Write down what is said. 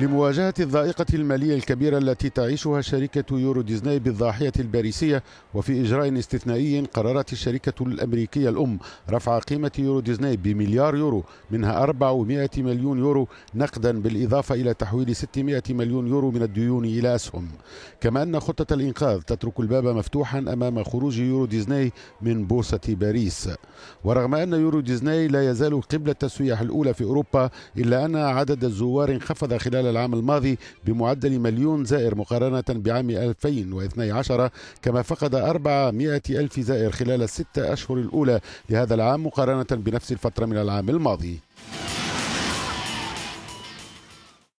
لمواجهة الضائقة المالية الكبيرة التي تعيشها شركة يورو ديزني بالضاحية الباريسية وفي إجراء استثنائي قررت الشركة الأمريكية الأم رفع قيمة يورو ديزني بمليار يورو منها 400 مليون يورو نقدا بالإضافة إلى تحويل 600 مليون يورو من الديون إلى أسهم كما أن خطة الإنقاذ تترك الباب مفتوحا أمام خروج يورو ديزني من بورصة باريس ورغم أن يورو ديزني لا يزال قبلة السياح الأولى في أوروبا إلا أن عدد الزوار انخفض خلال خلال العام الماضي بمعدل مليون زائر مقارنة بعام 2012 كما فقد 400 ألف زائر خلال الستة أشهر الأولى لهذا العام مقارنة بنفس الفترة من العام الماضي